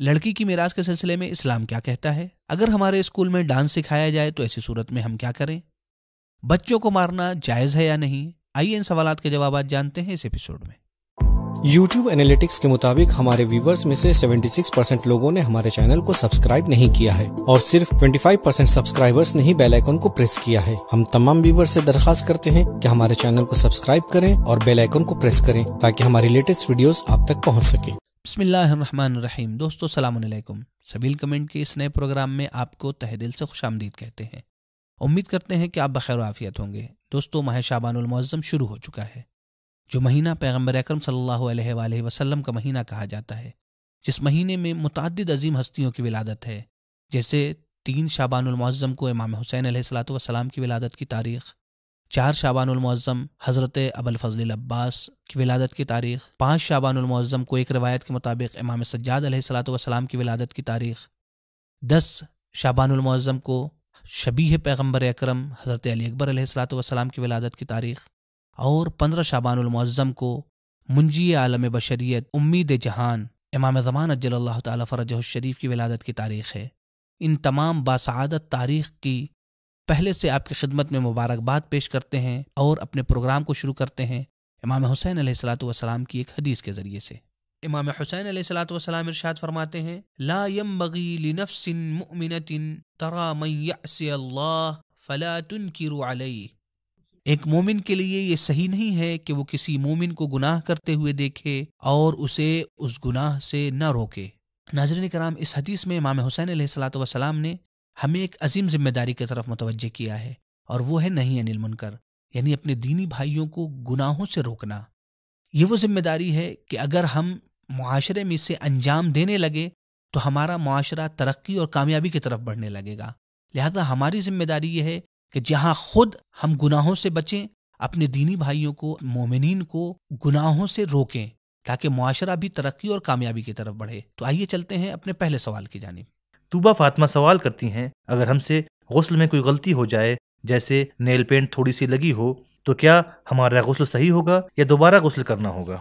लड़की की मिराज के सिलसिले में इस्लाम क्या कहता है अगर हमारे स्कूल में डांस सिखाया जाए तो ऐसी सूरत में हम क्या करें बच्चों को मारना जायज़ है या नहीं आइए इन सवाल के जवाब जानते हैं इस एपिसोड में YouTube एनालिटिक्स के मुताबिक हमारे व्यूवर्स में से 76 लोगों ने हमारे चैनल को सब्सक्राइब नहीं किया है और सिर्फ 25 परसेंट सब्सक्राइबर्स ने ही बेल आइकन को प्रेस किया है हम तमाम व्यूवर्स से दरखास्त करते हैं कि हमारे चैनल को सब्सक्राइब करें और बेल आइकन को प्रेस करें ताकि हमारी लेटेस्ट वीडियोस आप तक पहुंच सके बसमीम दोस्तों सलामकुम सबील कमेंट के इस नए प्रोग्राम में आपको तहदिल से खुश आमदीद कहते हैं उम्मीद करते हैं कि आप बखैर आफियत होंगे दोस्तों माह शाबानमज़म शुरू हो चुका है जो महीना पैगम्बर अक्रम सल वसम का महीना कहा जाता है जिस महीने में मुतद अजीम हस्तियों की विलादत है जैसे तीन शाबानमज़म को इमाम हुसैन सलाम की विलादत की तारीख़ चार शाबानमज़म हज़रत अबल फजल अब्बास की विलादत की तारीख़ पाँच शाबानमज़म को एक रवायत के मुताबिक इमाम सज्जाद सलाम की विलादत की तारीख़ दस शाबानमज़म को शबीह पैगम्बर अक्रम हज़रत अली अकबर सलाम की विलादत की तारीख़ और पंद्रह शाबानमज़म को मुंजी आलम बशरीत उम्मीद जहान इमाम ज़मान अजल तफ़रजशरीफ़ की विलादत की तारीख़ है इन तमाम बासादत तारीख़ की पहले से आपकी खिदमत में मुबारकबाद पेश करते हैं और अपने प्रोग्राम को शुरू करते हैं इमाम हुसैन सलाम की एक हदीस के ज़रिए से इमाम हुसैन सलाम इरशाद फरमाते हैं ला यम बगी एक मोमिन के लिए ये सही नहीं है कि वो किसी मोमिन को गुनाह करते हुए देखे और उसे उस गुनाह से न रोके नाजरन कराम इस हदीस में इमाम हुसैन सलाम ने हमें एक अजीम जिम्मेदारी की तरफ मुतवजह किया है और वो है नहीं अनिल मुनकर यानी अपने दीनी भाइयों को गुनाहों से रोकना ये वो जिम्मेदारी है कि अगर हम माशरे में इसे अंजाम देने लगे तो हमारा माशरा तरक्की और कामयाबी की तरफ बढ़ने लगेगा लिहाजा हमारी जिम्मेदारी यह है कि जहाँ खुद हम गुनाहों से बचें अपने दीनी भाइयों को मोमिन को गुनाहों से रोकें ताकि माशरा भी तरक्की और कामयाबी की तरफ बढ़े तो आइए चलते हैं अपने पहले सवाल की जानब तूबा फातमा सवाल करती हैं अगर हमसे गसल में कोई गलती हो जाए जैसे नेल पेंट थोड़ी सी लगी हो तो क्या हमारा गसल सही होगा या दोबारा गसल करना होगा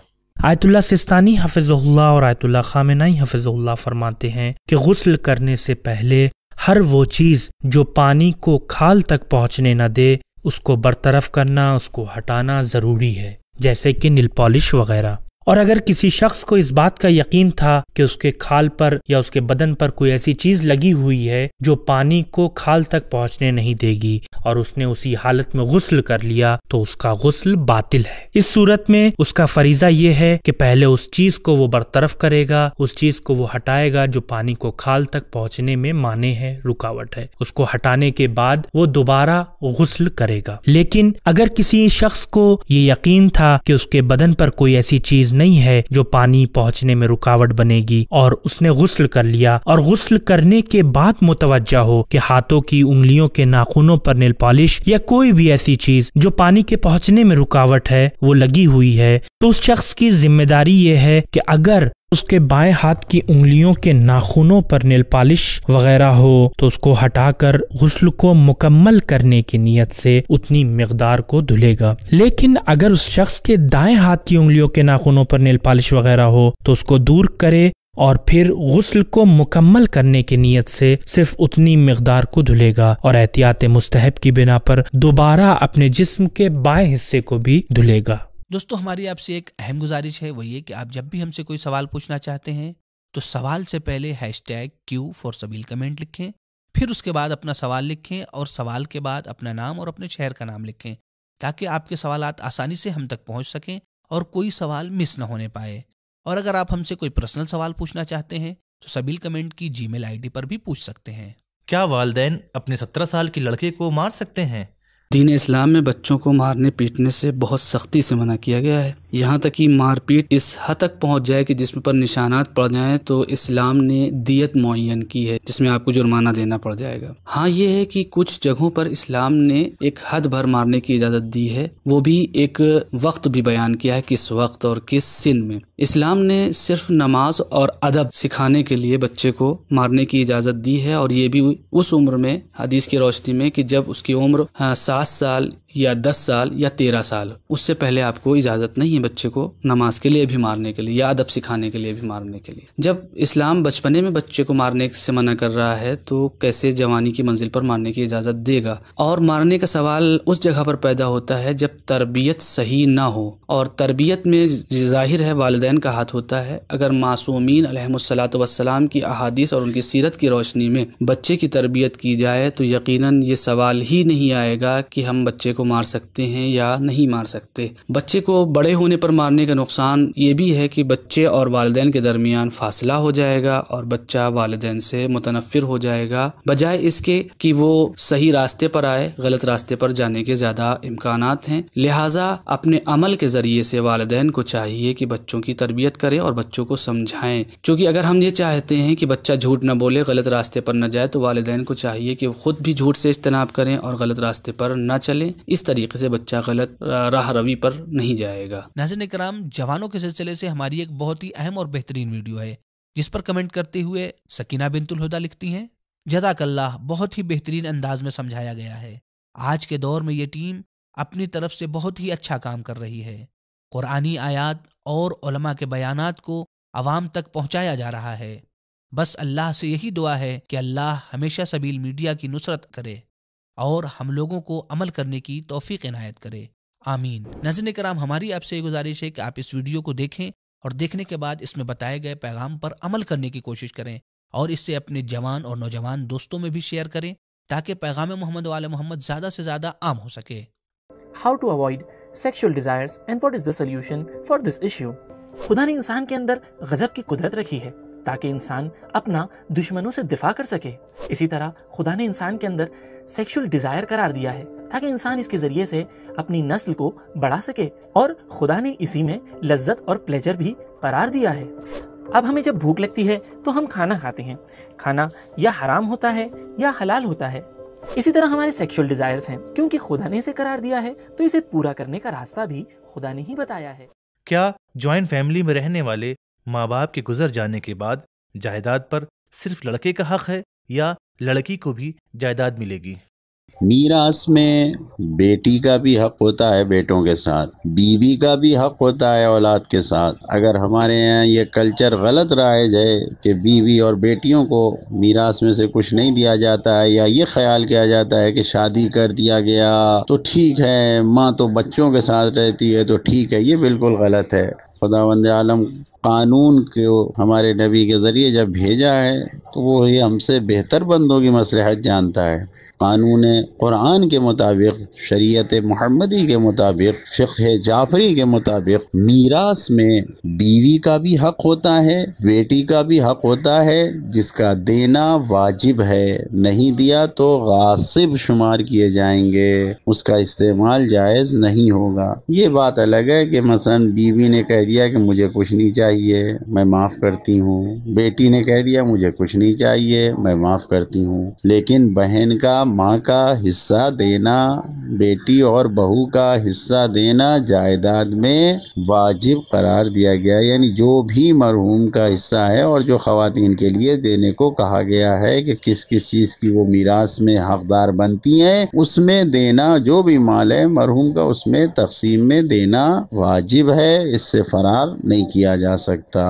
आयतुल्ला सिस्तानी हफिज़ुल्ला और आयतुल्ला खामिनाई हफिज़ुल्ला फरमाते हैं कि गसल करने से पहले हर वो चीज़ जो पानी को खाल तक पहुँचने न दे उसको बरतरफ करना उसको हटाना ज़रूरी है जैसे कि नील पॉलिश वगैरह और अगर किसी शख्स को इस बात का यकीन था कि उसके खाल पर या उसके बदन पर कोई ऐसी चीज लगी हुई है जो पानी को खाल तक पहुंचने नहीं देगी और उसने उसी हालत में गुस्ल कर लिया तो उसका गुस्ल बातिल है इस सूरत में उसका फरीजा यह है कि पहले उस चीज को वो बरतरफ करेगा उस चीज को वो हटाएगा जो पानी को खाल तक पहुंचने में माने है रुकावट है उसको हटाने के बाद वो दोबारा गुस्ल करेगा लेकिन अगर किसी शख्स को ये यकीन था कि उसके बदन पर कोई ऐसी चीज नहीं है जो पानी पहुंचने में रुकावट बनेगी और उसने गुस्ल कर लिया और गुस्ल करने के बाद मुतवजा हो कि हाथों की उंगलियों के नाखूनों पर नेल पॉलिश या कोई भी ऐसी चीज जो पानी के पहुंचने में रुकावट है वो लगी हुई है तो उस शख्स की जिम्मेदारी ये है कि अगर उसके बाएं हाथ की उंगलियों के नाखूनों पर नील पालिश वगैरह हो तो उसको हटाकर गुस्ल को मुकम्मल करने की नीयत से उतनी मकदार को धुलेगा लेकिन अगर उस शख्स के दाएं हाथ की उंगलियों के नाखूनों पर नील पालिश वगैरह हो तो उसको दूर करे और फिर गसल को मुकम्मल करने की नीयत से सिर्फ उतनी मकदार को धुलेगा और एहतियात मुस्तहब की बिना पर दोबारा अपने जिस्म के बाएं हिस्से को भी धुलेगा दोस्तों हमारी आपसे एक अहम गुजारिश है वही है कि आप जब भी हमसे कोई सवाल पूछना चाहते हैं तो सवाल से पहले hashtag Q for Sabeel comment लिखें फिर उसके बाद अपना सवाल लिखें और सवाल के बाद अपना नाम और अपने शहर का नाम लिखें ताकि आपके सवाल आसानी से हम तक पहुंच सकें और कोई सवाल मिस ना होने पाए और अगर आप हमसे कोई पर्सनल सवाल पूछना चाहते हैं तो सबील कमेंट की जीमेल आईडी पर भी पूछ सकते हैं क्या वालदेन अपने सत्रह साल के लड़के को मार सकते हैं दीन इस्लाम में बच्चों को मारने पीटने से बहुत सख्ती से मना किया गया है यहाँ तक कि मारपीट इस हद तक पहुँच जाए कि जिसम पर निशानात पड़ जाएं तो इस्लाम ने दियत मुन की है जिसमें आपको जुर्माना देना पड़ जाएगा हाँ ये है कि कुछ जगहों पर इस्लाम ने एक हद भर मारने की इजाज़त दी है वो भी एक वक्त भी बयान किया है किस वक्त और किस सिन में इस्लाम ने सिर्फ नमाज और अदब सिखाने के लिए बच्चे को मारने की इजाज़त दी है और ये भी उस उम्र में हदीस की रोशनी में कि जब उसकी उम्र हाँ, सात साल या दस साल या तेरह साल उससे पहले आपको इजाज़त नहीं है बच्चे को नमाज के लिए भी मारने के लिए या अदब सिखाने के लिए भी मारने के लिए जब इस्लाम बचपने में बच्चे को मारने से मना कर रहा है तो कैसे जवानी की मंजिल पर मारने की इजाज़त देगा और मारने का सवाल उस जगह पर पैदा होता है जब तरबियत सही ना हो और तरबियत में जाहिर है वालदेन का हाथ होता है अगर मासूमिन अलहमसलात वसलाम की अहादीस और उनकी सीरत की रोशनी में बच्चे की तरबियत की जाए तो यकीन ये सवाल ही नहीं आएगा कि हम बच्चे को मार सकते हैं या नहीं मार सकते बच्चे को बड़े होने पर मारने का नुकसान ये भी है कि बच्चे और वालदे के दरमियान फासला हो जाएगा और बच्चा वालदे से मुतनफर हो जाएगा बजाय इसके कि वो सही रास्ते पर आए गलत रास्ते पर जाने के ज़्यादा इम्कान हैं लिहाजा अपने अमल के ज़रिए से वालदे को चाहिए कि बच्चों की तरबियत करें और बच्चों को समझाएं क्योंकि अगर हम ये चाहते हैं कि बच्चा झूठ ना बोले गलत रास्ते पर ना जाए तो वालदेन को चाहिए कि खुद भी झूठ से इज्तनाब करें और गलत रास्ते पर ना चलें इस तरीके से बच्चा गलत राह रवि पर नहीं जाएगा नाजन कराम जवानों के सिलसिले से हमारी एक बहुत ही अहम और बेहतरीन वीडियो है जिस पर कमेंट करते हुए सकीना बिनतुल हुदा लिखती हैं जदाक अल्लाह बहुत ही बेहतरीन अंदाज में समझाया गया है आज के दौर में ये टीम अपनी तरफ से बहुत ही अच्छा काम कर रही है कुरानी आयात और उलमा के बयान को आवाम तक पहुंचाया जा रहा है बस अल्लाह से यही दुआ है कि अल्लाह हमेशा सबील मीडिया की नुसरत करे और हम लोगों को अमल करने की तोफीक इनायत करे आमीन नजर कराम हमारी आपसे ये गुजारिश है कि आप इस वीडियो को देखें और देखने के बाद इसमें बताए गए पैगाम पर अमल करने की कोशिश करें और इससे अपने जवान और नौजवान दोस्तों में भी शेयर करें ताकि पैगाम मोहम्मद वाले मोहम्मद ज़्यादा से ज़्यादा आम हो सके how to avoid sexual desire and what is the for this issue खुदा ने इंसान के अंदर गज़ब की कुदरत रखी है ताकि इंसान अपना दुश्मनों से दिफा कर सके इसी तरह खुदा ने इंसान के अंदर सेक्सुअल डिज़ायर करार दिया है ताकि इंसान इसके ज़रिए से अपनी नस्ल को बढ़ा सके और खुदा ने इसी में लज्जत और प्लेजर भी करार दिया है अब हमें जब भूख लगती है तो हम खाना खाते हैं खाना या हराम होता है या हलाल होता है इसी तरह हमारे सेक्सुअल डिज़ायर्स हैं क्योंकि खुदा ने इसे करार दिया है तो इसे पूरा करने का रास्ता भी खुदा ने ही बताया है क्या ज्वाइंट फैमिली में रहने वाले माँ बाप के गुजर जाने के बाद जायदाद पर सिर्फ लड़के का हक है या लड़की को भी जायदाद मिलेगी मीरास में बेटी का भी हक होता है बेटों के साथ बीवी का भी हक होता है औलाद के साथ अगर हमारे यहाँ ये कल्चर गलत राइज है कि बीवी और बेटियों को मीरास में से कुछ नहीं दिया जाता है या ये ख्याल किया जाता है कि शादी कर दिया गया तो ठीक है माँ तो बच्चों के साथ रहती है तो ठीक है ये बिल्कुल गलत है खुदा आलम कानून को हमारे नबी के ज़रिए जब भेजा है तो वो ये हमसे बेहतर बंदों की मसलहत जानता है कानून कुरान के मुताबिक शरीयत महमदी के मुताबिक फ़िक्र जाफरी के मुताबिक मीरास में बीवी का भी हक होता है बेटी का भी हक होता है जिसका देना वाजिब है नहीं दिया तो गासिब शुमार किए जाएंगे उसका इस्तेमाल जायज़ नहीं होगा ये बात अलग है कि मसलन बीवी ने कह दिया कि मुझे कुछ नहीं चाहिए मैं माफ़ करती हूँ बेटी ने कह दिया मुझे कुछ नहीं चाहिए मैं माफ़ करती हूँ लेकिन बहन का माँ का हिस्सा देना बेटी और बहू का हिस्सा देना जायदाद में वाजिब करार दिया गया यानी जो भी मरहूम का हिस्सा है और जो खातन के लिए देने को कहा गया है कि किस किस चीज़ की वो मीरास में हकदार बनती हैं उसमें देना जो भी माल है मरहूम का उसमें तकसीम में देना वाजिब है इससे फरार नहीं किया जा सकता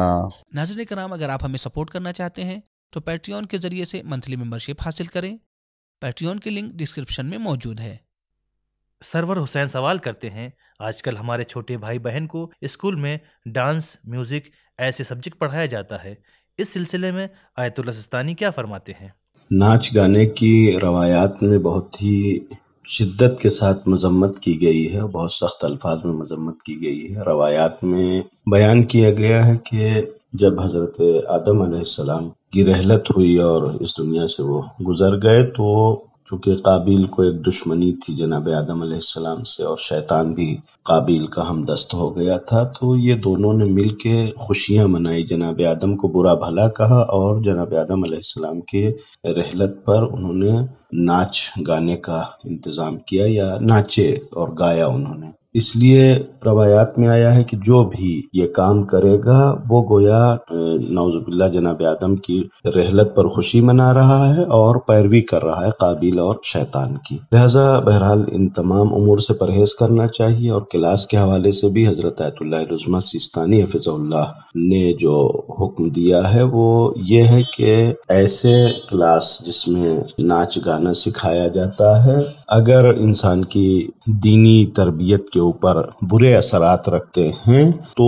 नजर कराम अगर आप हमें सपोर्ट करना चाहते हैं तो पेट्रियन के जरिए से मंथली मेंबरशिप हासिल करें पैट्रियन की लिंक डिस्क्रिप्शन में मौजूद है सरवर हुसैन सवाल करते हैं आजकल हमारे छोटे भाई बहन को स्कूल में डांस म्यूजिक ऐसे सब्जेक्ट पढ़ाया जाता है इस सिलसिले में आयतुल्ला सिस्तानी क्या फरमाते हैं नाच गाने की रवायात में बहुत ही शिद्दत के साथ मजम्मत की गई है बहुत सख्त अल्फाज में मजम्मत की गई है रवायात में बयान किया गया है कि जब हज़रत आदम सलाम की रहलत हुई और इस दुनिया से वो गुजर गए तो चूंकि काबिल को एक दुश्मनी थी जनाब आदम सलाम से और शैतान भी काबिल का हम दस्त हो गया था तो ये दोनों ने मिल के खुशियाँ मनाई जनाब आदम को बुरा भला कहा और जनाब आदम सलाम के रहलत पर उन्होंने नाच गाने का इंतज़ाम किया या नाचे और गाया उन्होंने इसलिए रवायात में आया है कि जो भी ये काम करेगा वो गोया नवजुबिल्ला जनाब आदम की रहलत पर खुशी मना रहा है और पैरवी कर रहा है काबिल और शैतान की लिहाजा बहरहाल इन तमाम उमूर से परहेज करना चाहिए और क्लास के हवाले से भी हजरत आयतुल्लाजमा सिस्तानी हफिजुल्ला ने जो हुक्म दिया है वो ये है कि ऐसे क्लास जिसमें नाच गाना सिखाया जाता है अगर इंसान की दीनी तरबियत के ऊपर बुरे असरात रखते हैं तो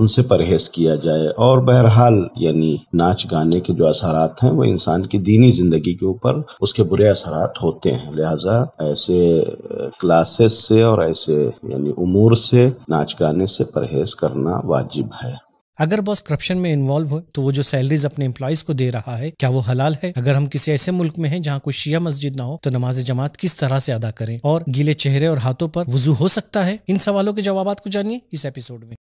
उनसे परहेज किया जाए और बहरहाल यानी नाच गाने के जो असरात हैं वो इंसान की दीनी जिंदगी के ऊपर उसके बुरे असरात होते हैं लिहाजा ऐसे क्लासेस से और ऐसे यानी उमूर से नाच गाने से परहेज करना वाजिब है अगर बॉस करप्शन में इन्वॉल्व हो तो वो जो सैलरीज अपने एम्प्लॉयज को दे रहा है क्या वो हलाल है अगर हम किसी ऐसे मुल्क में है जहाँ कोई शिया मस्जिद ना हो तो नमाज जमात किस तरह से अदा करें और गीले चेहरे और हाथों पर वजू हो सकता है इन सवालों के जवाब को जानिए इस एपिसोड में